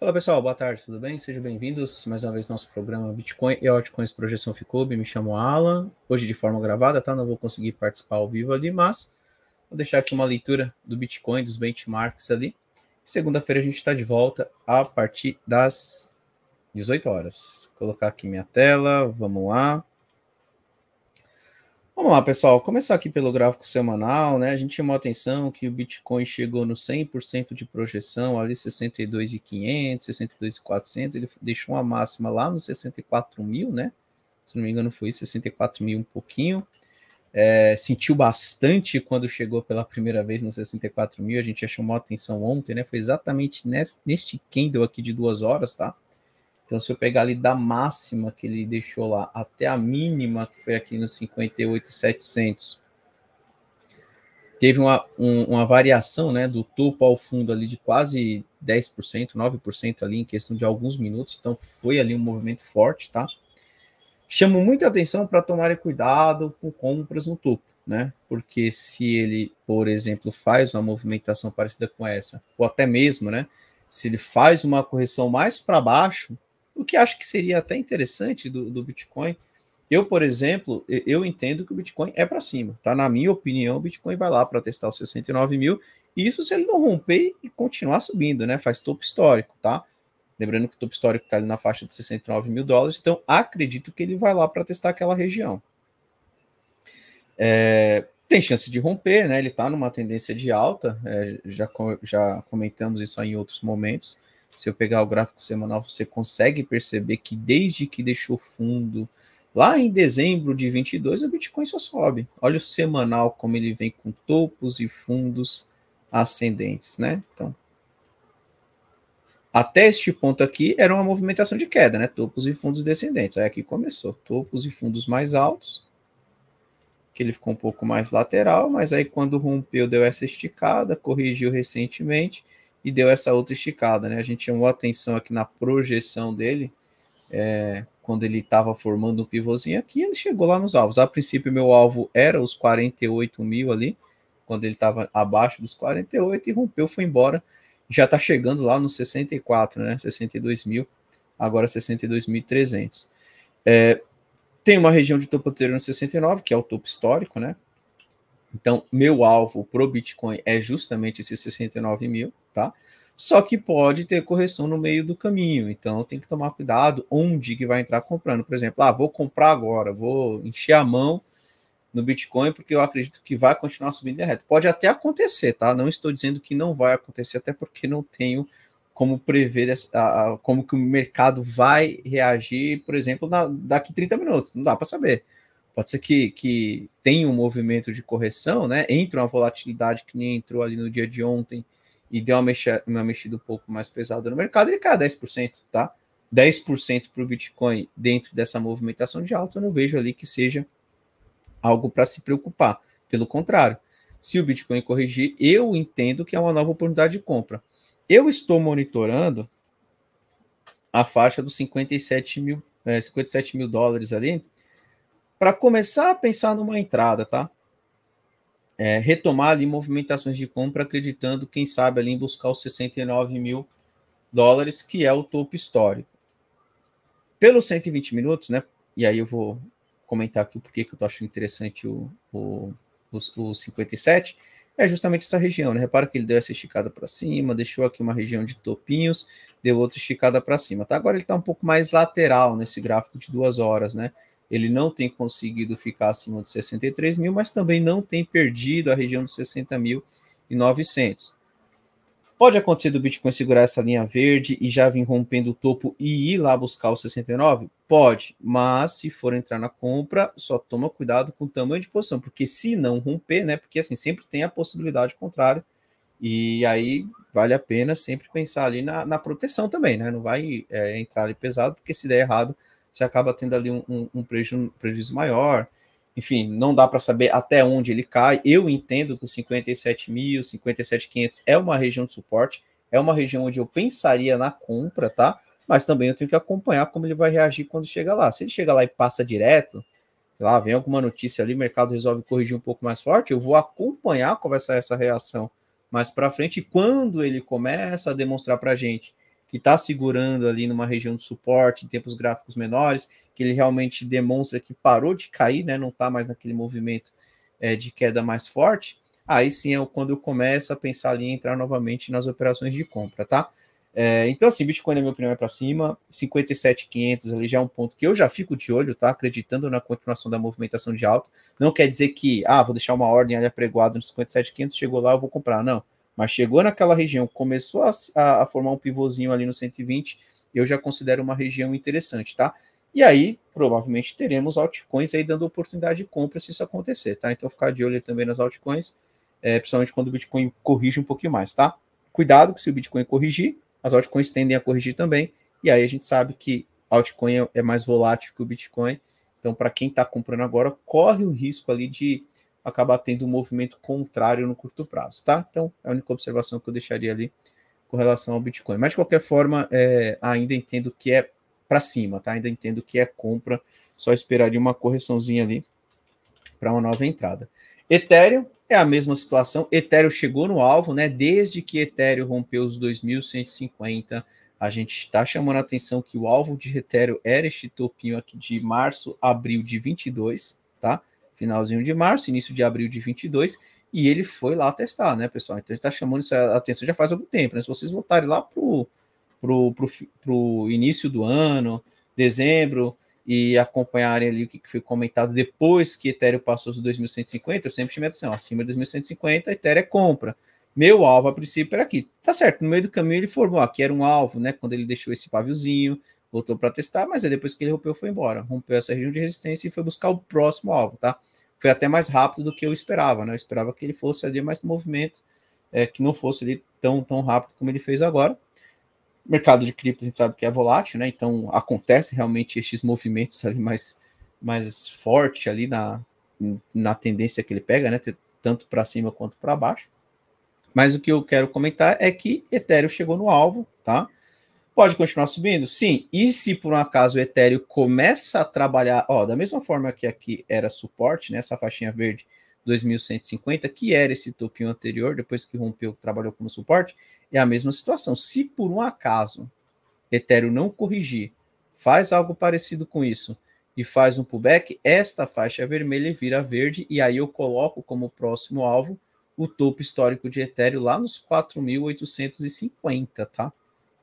Olá pessoal, boa tarde, tudo bem? Sejam bem-vindos mais uma vez ao nosso programa Bitcoin e Altcoins Projeção Ficube. Me chamo Alan, hoje de forma gravada, tá? Não vou conseguir participar ao vivo ali, mas vou deixar aqui uma leitura do Bitcoin, dos benchmarks ali. Segunda-feira a gente está de volta a partir das 18 horas. Vou colocar aqui minha tela, vamos lá. Vamos lá, pessoal. Começar aqui pelo gráfico semanal, né? A gente chamou atenção que o Bitcoin chegou no 100% de projeção, ali 62.500, 62.400, ele deixou uma máxima lá no 64 mil, né? Se não me engano foi 64 mil um pouquinho. É, sentiu bastante quando chegou pela primeira vez no 64 mil, a gente já chamou atenção ontem, né? Foi exatamente neste, neste candle aqui de duas horas, tá? Então, se eu pegar ali da máxima que ele deixou lá até a mínima, que foi aqui nos 58,700, teve uma, um, uma variação né, do topo ao fundo ali de quase 10%, 9% ali em questão de alguns minutos. Então, foi ali um movimento forte, tá? Chamo muita atenção para tomarem cuidado com compras no topo, né? Porque se ele, por exemplo, faz uma movimentação parecida com essa, ou até mesmo, né? Se ele faz uma correção mais para baixo, o que acho que seria até interessante do, do Bitcoin. Eu, por exemplo, eu entendo que o Bitcoin é para cima, tá? Na minha opinião, o Bitcoin vai lá para testar os 69 mil. Isso se ele não romper e continuar subindo, né? Faz topo histórico, tá? Lembrando que o topo histórico está ali na faixa de 69 mil dólares, então acredito que ele vai lá para testar aquela região. É, tem chance de romper, né? Ele está numa tendência de alta, é, já, já comentamos isso em outros momentos. Se eu pegar o gráfico semanal, você consegue perceber que desde que deixou fundo, lá em dezembro de 22, o Bitcoin só sobe. Olha o semanal como ele vem com topos e fundos ascendentes, né? Então, até este ponto aqui era uma movimentação de queda, né? Topos e fundos descendentes. Aí aqui começou, topos e fundos mais altos, que ele ficou um pouco mais lateral, mas aí quando rompeu deu essa esticada, corrigiu recentemente e deu essa outra esticada, né? A gente chamou atenção aqui na projeção dele, é, quando ele estava formando um pivôzinho aqui, ele chegou lá nos alvos. A princípio, meu alvo era os 48 mil ali, quando ele estava abaixo dos 48 e rompeu, foi embora. Já está chegando lá nos 64, né? 62 mil, agora 62.300. É, tem uma região de topo anterior no 69, que é o topo histórico, né? Então, meu alvo pro Bitcoin é justamente esses 69 mil tá? Só que pode ter correção no meio do caminho, então tem que tomar cuidado onde que vai entrar comprando. Por exemplo, ah, vou comprar agora, vou encher a mão no Bitcoin porque eu acredito que vai continuar subindo de é reto. Pode até acontecer, tá? Não estou dizendo que não vai acontecer, até porque não tenho como prever a, como que o mercado vai reagir, por exemplo, na, daqui 30 minutos. Não dá para saber. Pode ser que, que tenha um movimento de correção, né? Entra uma volatilidade que nem entrou ali no dia de ontem, e deu uma, mexa, uma mexida um pouco mais pesada no mercado, ele cai 10%, tá? 10% para o Bitcoin dentro dessa movimentação de alta, eu não vejo ali que seja algo para se preocupar. Pelo contrário, se o Bitcoin corrigir, eu entendo que é uma nova oportunidade de compra. Eu estou monitorando a faixa dos 57 mil, é, 57 mil dólares ali, para começar a pensar numa entrada, tá? é, retomar ali movimentações de compra, acreditando, quem sabe, ali em buscar os 69 mil dólares, que é o topo histórico. Pelos 120 minutos, né? E aí eu vou comentar aqui o porquê que eu tô achando interessante o, o, o, o 57 é justamente essa região. Né? Repara que ele deu essa esticada para cima, deixou aqui uma região de topinhos, deu outra esticada para cima. Tá? Agora ele está um pouco mais lateral nesse gráfico de duas horas, né? ele não tem conseguido ficar acima dos 63 mil, mas também não tem perdido a região dos 60 mil e 900. Pode acontecer do Bitcoin segurar essa linha verde e já vir rompendo o topo e ir lá buscar os 69? Pode, mas se for entrar na compra, só toma cuidado com o tamanho de posição, porque se não romper, né? Porque assim, sempre tem a possibilidade contrária, e aí vale a pena sempre pensar ali na, na proteção também, né? Não vai é, entrar ali pesado, porque se der errado, você acaba tendo ali um, um, um prejuízo, prejuízo maior. Enfim, não dá para saber até onde ele cai. Eu entendo que o 57 mil, 57.500 é uma região de suporte, é uma região onde eu pensaria na compra, tá? Mas também eu tenho que acompanhar como ele vai reagir quando chega lá. Se ele chega lá e passa direto, lá, vem alguma notícia ali, o mercado resolve corrigir um pouco mais forte, eu vou acompanhar como vai sair essa reação mais para frente. E quando ele começa a demonstrar para a gente que está segurando ali numa região de suporte, em tempos gráficos menores, que ele realmente demonstra que parou de cair, né, não está mais naquele movimento é, de queda mais forte, aí sim é quando eu começo a pensar ali em entrar novamente nas operações de compra, tá? É, então, assim, Bitcoin, na minha opinião, é para cima, 57,500 ali já é um ponto que eu já fico de olho, tá? Acreditando na continuação da movimentação de alta. Não quer dizer que, ah, vou deixar uma ordem ali apregoada nos 57,500, chegou lá, eu vou comprar. Não mas chegou naquela região, começou a, a, a formar um pivôzinho ali no 120, eu já considero uma região interessante, tá? E aí, provavelmente, teremos altcoins aí dando oportunidade de compra se isso acontecer, tá? Então, ficar de olho também nas altcoins, é, principalmente quando o Bitcoin corrige um pouquinho mais, tá? Cuidado que se o Bitcoin corrigir, as altcoins tendem a corrigir também, e aí a gente sabe que altcoin é, é mais volátil que o Bitcoin, então, para quem está comprando agora, corre o risco ali de acabar tendo um movimento contrário no curto prazo, tá? Então, é a única observação que eu deixaria ali com relação ao Bitcoin. Mas, de qualquer forma, é, ainda entendo que é para cima, tá? Ainda entendo que é compra, só esperaria uma correçãozinha ali para uma nova entrada. Ethereum é a mesma situação. Ethereum chegou no alvo, né? Desde que Ethereum rompeu os 2150, a gente está chamando a atenção que o alvo de Ethereum era este topinho aqui de março, abril de 22, tá? finalzinho de março, início de abril de 22, e ele foi lá testar, né, pessoal? Então ele está chamando essa atenção já faz algum tempo, né? Se vocês voltarem lá pro, pro, pro, pro início do ano, dezembro, e acompanharem ali o que foi comentado depois que Ethereum passou os 2.150, eu sempre tive atenção, acima de 2.150, Ethereum é compra. Meu alvo, a princípio, era aqui. Tá certo, no meio do caminho ele formou, aqui era um alvo, né? Quando ele deixou esse paviozinho, Voltou para testar, mas aí depois que ele rompeu, foi embora. Rompeu essa região de resistência e foi buscar o próximo alvo, tá? Foi até mais rápido do que eu esperava, né? Eu esperava que ele fosse ali mais no movimento, é, que não fosse ali tão, tão rápido como ele fez agora. mercado de cripto a gente sabe que é volátil, né? Então acontece realmente esses movimentos ali mais, mais forte ali na, na tendência que ele pega, né? Tanto para cima quanto para baixo. Mas o que eu quero comentar é que Ethereum chegou no alvo, tá? Pode continuar subindo? Sim. E se por um acaso o Ethereum começa a trabalhar, ó, da mesma forma que aqui era suporte, né, essa faixinha verde 2150, que era esse topinho anterior, depois que rompeu, trabalhou como suporte, é a mesma situação. Se por um acaso Ethereum não corrigir, faz algo parecido com isso e faz um pullback, esta faixa vermelha vira verde e aí eu coloco como próximo alvo o topo histórico de Ethereum lá nos 4.850, tá?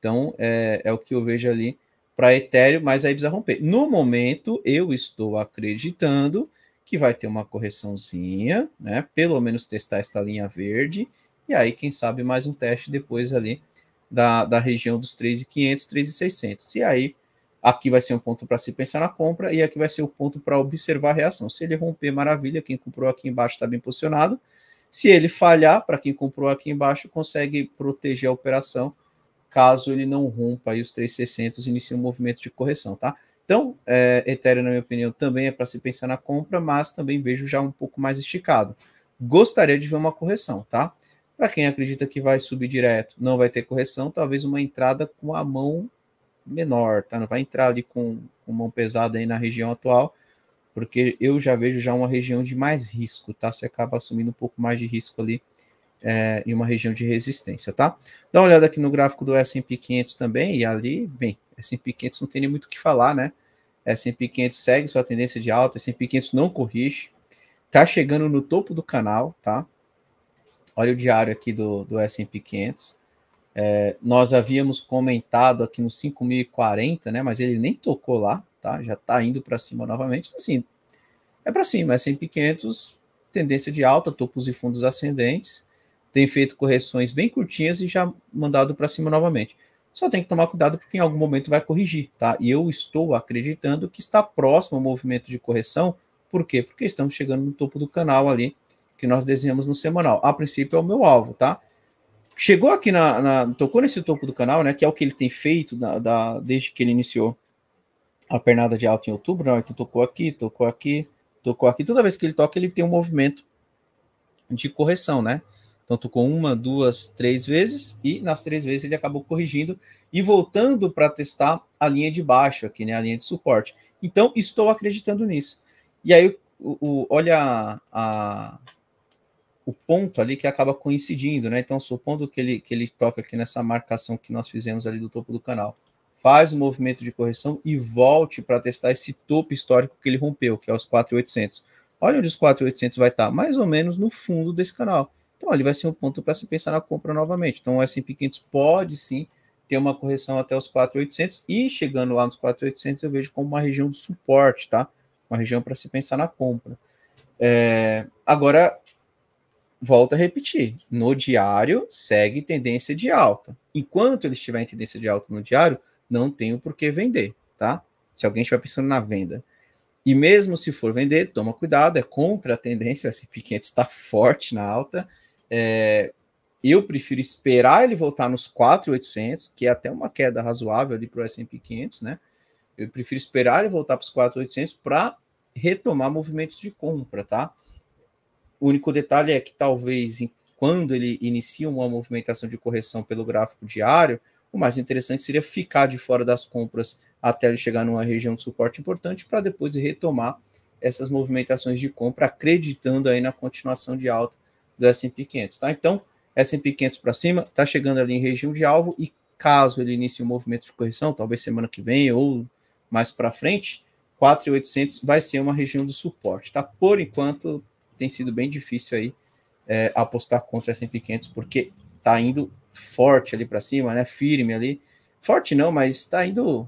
Então, é, é o que eu vejo ali para Ethereum, mas aí precisa romper. No momento, eu estou acreditando que vai ter uma correçãozinha, né? Pelo menos testar esta linha verde, e aí, quem sabe, mais um teste depois ali da, da região dos 3,500, 3,600. E aí, aqui vai ser um ponto para se pensar na compra, e aqui vai ser o um ponto para observar a reação. Se ele romper, maravilha, quem comprou aqui embaixo está bem posicionado. Se ele falhar, para quem comprou aqui embaixo, consegue proteger a operação caso ele não rompa aí os 3,600 e inicie um movimento de correção, tá? Então, é, Ethereum, na minha opinião, também é para se pensar na compra, mas também vejo já um pouco mais esticado. Gostaria de ver uma correção, tá? Para quem acredita que vai subir direto, não vai ter correção, talvez uma entrada com a mão menor, tá? Não vai entrar ali com, com mão pesada aí na região atual, porque eu já vejo já uma região de mais risco, tá? Você acaba assumindo um pouco mais de risco ali é, em uma região de resistência, tá? Dá uma olhada aqui no gráfico do S&P 500 também, e ali, bem, S&P 500 não tem nem muito o que falar, né? S&P 500 segue sua tendência de alta, S&P 500 não corrige, tá chegando no topo do canal, tá? Olha o diário aqui do, do S&P 500. É, nós havíamos comentado aqui no 5.040, né? Mas ele nem tocou lá, tá? Já tá indo para cima novamente. Então, assim, é para cima. S&P 500, tendência de alta, topos e fundos ascendentes tem feito correções bem curtinhas e já mandado para cima novamente. Só tem que tomar cuidado porque em algum momento vai corrigir, tá? E eu estou acreditando que está próximo ao movimento de correção. Por quê? Porque estamos chegando no topo do canal ali que nós desenhamos no semanal. A princípio é o meu alvo, tá? Chegou aqui na, na tocou nesse topo do canal, né? Que é o que ele tem feito da, da desde que ele iniciou a pernada de alta em outubro, não, né? então tocou aqui, tocou aqui, tocou aqui. Toda vez que ele toca, ele tem um movimento de correção, né? Então tocou uma, duas, três vezes e nas três vezes ele acabou corrigindo e voltando para testar a linha de baixo aqui, né, a linha de suporte. Então estou acreditando nisso. E aí o, o olha a, a, o ponto ali que acaba coincidindo, né? Então supondo que ele que ele toca aqui nessa marcação que nós fizemos ali do topo do canal, faz o um movimento de correção e volte para testar esse topo histórico que ele rompeu, que é os 4800. Olha onde os 4800 vai estar, tá, mais ou menos no fundo desse canal. Então, ele vai ser um ponto para se pensar na compra novamente. Então, o S&P 500 pode sim ter uma correção até os 4.800 e chegando lá nos 4.800 eu vejo como uma região de suporte, tá? Uma região para se pensar na compra. É, agora, volta a repetir, no diário segue tendência de alta. Enquanto ele estiver em tendência de alta no diário, não tenho por que vender, tá? Se alguém estiver pensando na venda. E mesmo se for vender, toma cuidado, é contra a tendência, o S&P 500 está forte na alta, é, eu prefiro esperar ele voltar nos 4,800, que é até uma queda razoável ali para o S&P 500, né? Eu prefiro esperar ele voltar para os 4,800 para retomar movimentos de compra, tá? O único detalhe é que talvez quando ele inicia uma movimentação de correção pelo gráfico diário, o mais interessante seria ficar de fora das compras até ele chegar numa região de suporte importante para depois retomar essas movimentações de compra, acreditando aí na continuação de alta do S&P 500, tá? Então, S&P 500 para cima, está chegando ali em região de alvo e caso ele inicie um movimento de correção, talvez semana que vem ou mais para frente, 4.800 vai ser uma região de suporte, tá? Por enquanto, tem sido bem difícil aí é, apostar contra S&P 500 porque tá indo forte ali para cima, né? Firme ali. Forte não, mas está indo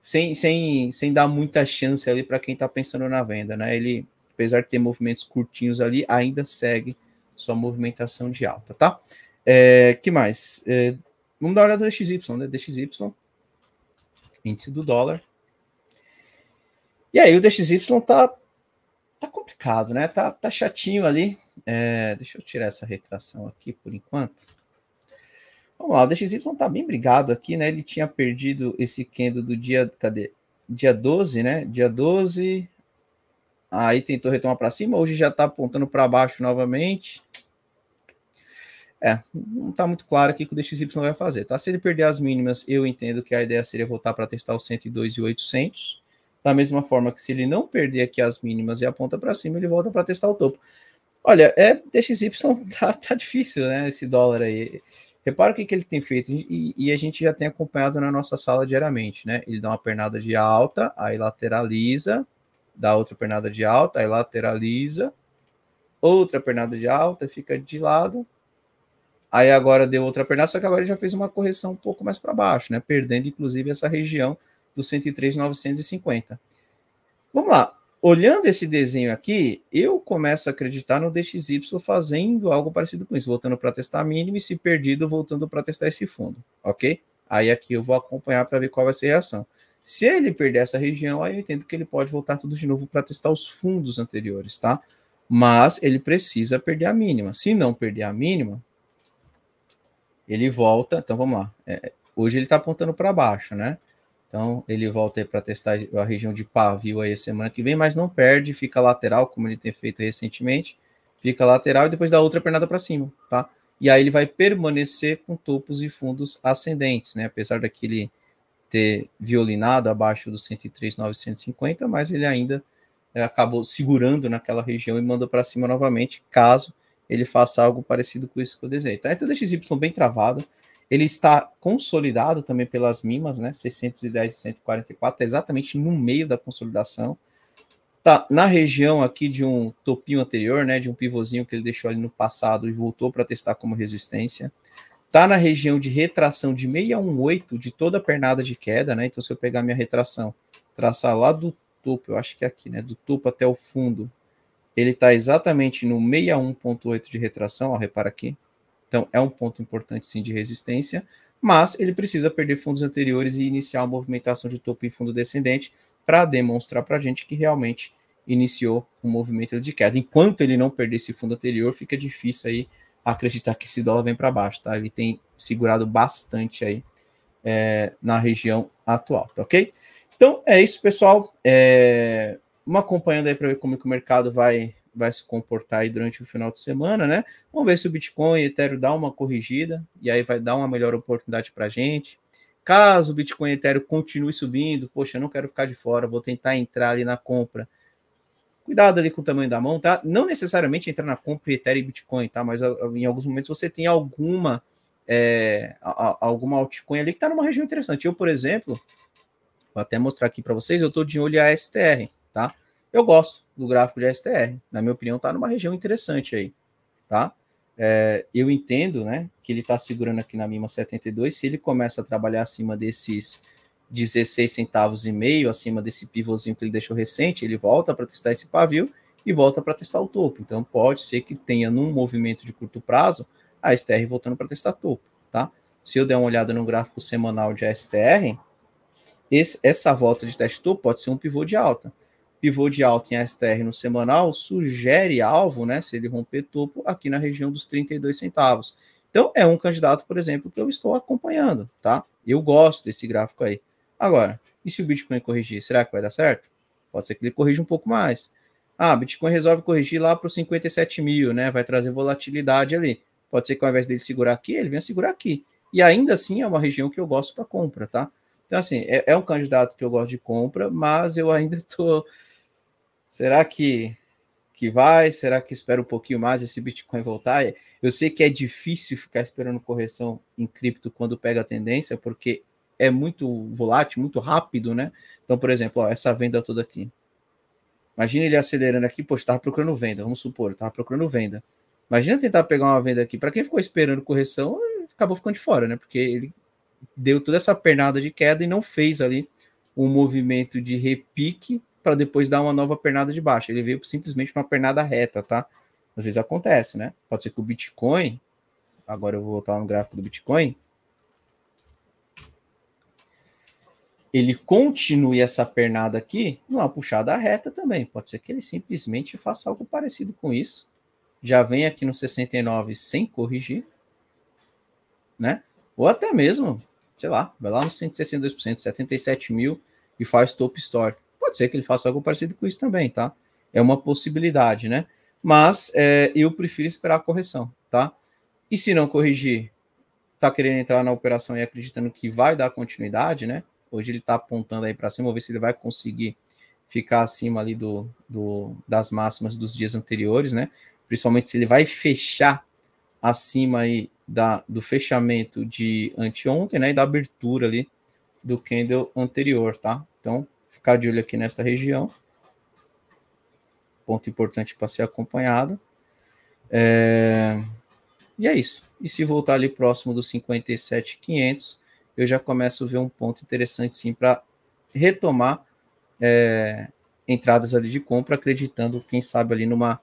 sem, sem, sem dar muita chance ali para quem está pensando na venda, né? Ele, apesar de ter movimentos curtinhos ali, ainda segue sua movimentação de alta, tá? É, que mais? É, vamos dar uma olhada no DXY, né? DXY, índice do dólar. E aí o DXY tá, tá complicado, né? Tá, tá chatinho ali. É, deixa eu tirar essa retração aqui por enquanto. Vamos lá, o DXY tá bem brigado aqui, né? Ele tinha perdido esse candle do dia, cadê? Dia 12, né? Dia 12, Aí tentou retomar para cima, hoje já está apontando para baixo novamente. É, não está muito claro aqui o que o DXY vai fazer, tá? Se ele perder as mínimas, eu entendo que a ideia seria voltar para testar os 102 e 800. Da mesma forma que se ele não perder aqui as mínimas e aponta para cima, ele volta para testar o topo. Olha, é DXY tá, tá difícil, né? Esse dólar aí. Repara o que, que ele tem feito e, e, a gente já tem acompanhado na nossa sala diariamente, né? Ele dá uma pernada de alta, aí lateraliza, dá outra pernada de alta, aí lateraliza, outra pernada de alta, fica de lado, Aí agora deu outra pernada, só que agora ele já fez uma correção um pouco mais para baixo, né? Perdendo inclusive essa região do 103,950. Vamos lá. Olhando esse desenho aqui, eu começo a acreditar no DXY fazendo algo parecido com isso, voltando para testar a mínima e se perdido, voltando para testar esse fundo, ok? Aí aqui eu vou acompanhar para ver qual vai ser a reação. Se ele perder essa região, aí eu entendo que ele pode voltar tudo de novo para testar os fundos anteriores, tá? Mas ele precisa perder a mínima. Se não perder a mínima, ele volta. Então vamos lá. É, hoje ele está apontando para baixo, né? Então ele volta aí para testar a região de pavio aí semana que vem, mas não perde, fica lateral, como ele tem feito recentemente. Fica lateral e depois dá outra pernada para cima, tá? E aí ele vai permanecer com topos e fundos ascendentes, né? Apesar daquele ter violinado abaixo dos 103,950, mas ele ainda é, acabou segurando naquela região e mandou para cima novamente, caso ele faça algo parecido com isso que eu Então Tá? Então, XY bem travado. Ele está consolidado também pelas mimas, né? 610 e 144, tá exatamente no meio da consolidação. Tá na região aqui de um topinho anterior, né? De um pivôzinho que ele deixou ali no passado e voltou para testar como resistência. Tá na região de retração de 618 de toda a pernada de queda, né? Então, se eu pegar minha retração, traçar lá do topo, eu acho que é aqui, né? Do topo até o fundo, ele está exatamente no 61,8 de retração, ó, repara aqui. Então, é um ponto importante, sim, de resistência, mas ele precisa perder fundos anteriores e iniciar a movimentação de topo e fundo descendente para demonstrar para a gente que realmente iniciou um movimento de queda. Enquanto ele não perder esse fundo anterior, fica difícil aí acreditar que esse dólar vem para baixo, tá? Ele tem segurado bastante aí é, na região atual, tá ok? Então, é isso, pessoal. É... Vamos acompanhando aí para ver como que o mercado vai, vai se comportar aí durante o final de semana, né? Vamos ver se o Bitcoin e o Ethereum dá uma corrigida e aí vai dar uma melhor oportunidade para a gente. Caso o Bitcoin e o Ethereum continue subindo, poxa, eu não quero ficar de fora, vou tentar entrar ali na compra. Cuidado ali com o tamanho da mão, tá? Não necessariamente entrar na compra Ethereum e Bitcoin, tá? Mas ah, em alguns momentos você tem alguma é, a, a, alguma altcoin ali que está numa região interessante. Eu, por exemplo, vou até mostrar aqui para vocês, eu estou de olho a STR tá? Eu gosto do gráfico de STR, na minha opinião, tá numa região interessante aí, tá? É, eu entendo, né, que ele está segurando aqui na mínima 72, se ele começa a trabalhar acima desses 16 centavos e meio, acima desse pivôzinho que ele deixou recente, ele volta para testar esse pavio e volta para testar o topo. Então pode ser que tenha num movimento de curto prazo a STR voltando para testar topo, tá? Se eu der uma olhada no gráfico semanal de STR, esse, essa volta de teste topo pode ser um pivô de alta pivô de alta em STR no semanal sugere alvo, né, se ele romper topo, aqui na região dos 32 centavos. Então, é um candidato, por exemplo, que eu estou acompanhando, tá? Eu gosto desse gráfico aí. Agora, e se o Bitcoin corrigir, será que vai dar certo? Pode ser que ele corrija um pouco mais. Ah, Bitcoin resolve corrigir lá para os 57 mil, né? Vai trazer volatilidade ali. Pode ser que ao invés dele segurar aqui, ele venha segurar aqui. E ainda assim é uma região que eu gosto para compra, tá? Então, assim, é, é, um candidato que eu gosto de compra, mas eu ainda estou. Tô Será que que vai? Será que espera um pouquinho mais esse Bitcoin voltar? Eu sei que é difícil ficar esperando correção em cripto quando pega a tendência, porque é muito volátil, muito rápido, né? Então, por exemplo, ó, essa venda toda aqui. Imagina ele acelerando aqui, poxa, estava procurando venda, vamos supor, estava procurando venda. Imagina tentar pegar uma venda aqui. Para quem ficou esperando correção, acabou ficando de fora, né? Porque ele deu toda essa pernada de queda e não fez ali um movimento de repique para depois dar uma nova pernada de baixa. Ele veio simplesmente uma pernada reta, tá? Às vezes acontece, né? Pode ser que o Bitcoin, agora eu vou voltar no gráfico do Bitcoin, ele continue essa pernada aqui numa puxada reta também. Pode ser que ele simplesmente faça algo parecido com isso. Já vem aqui no 69 sem corrigir, né? Ou até mesmo, sei lá, vai lá no 162%, 77 mil e faz top histórico. Pode ser que ele faça algo parecido com isso também, tá? É uma possibilidade, né? Mas é, eu prefiro esperar a correção, tá? E se não corrigir, tá querendo entrar na operação e acreditando que vai dar continuidade, né? Hoje ele tá apontando aí para cima, vou ver se ele vai conseguir ficar acima ali do, do, das máximas dos dias anteriores, né? Principalmente se ele vai fechar acima aí da, do fechamento de anteontem, né? E da abertura ali do candle anterior, tá? Então, ficar de olho aqui nesta região. Ponto importante para ser acompanhado. É... E é isso. E se voltar ali próximo dos 57,500, eu já começo a ver um ponto interessante sim para retomar é, entradas ali de compra, acreditando, quem sabe, ali numa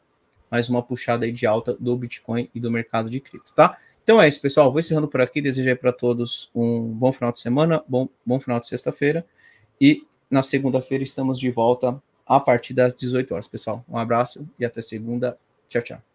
mais uma puxada aí de alta do Bitcoin e do mercado de cripto, tá? Então é isso, pessoal. Vou encerrando por aqui. Desejo aí para todos um bom final de semana, bom, bom final de sexta-feira e na segunda-feira estamos de volta a partir das 18 horas, pessoal. Um abraço e até segunda. Tchau, tchau.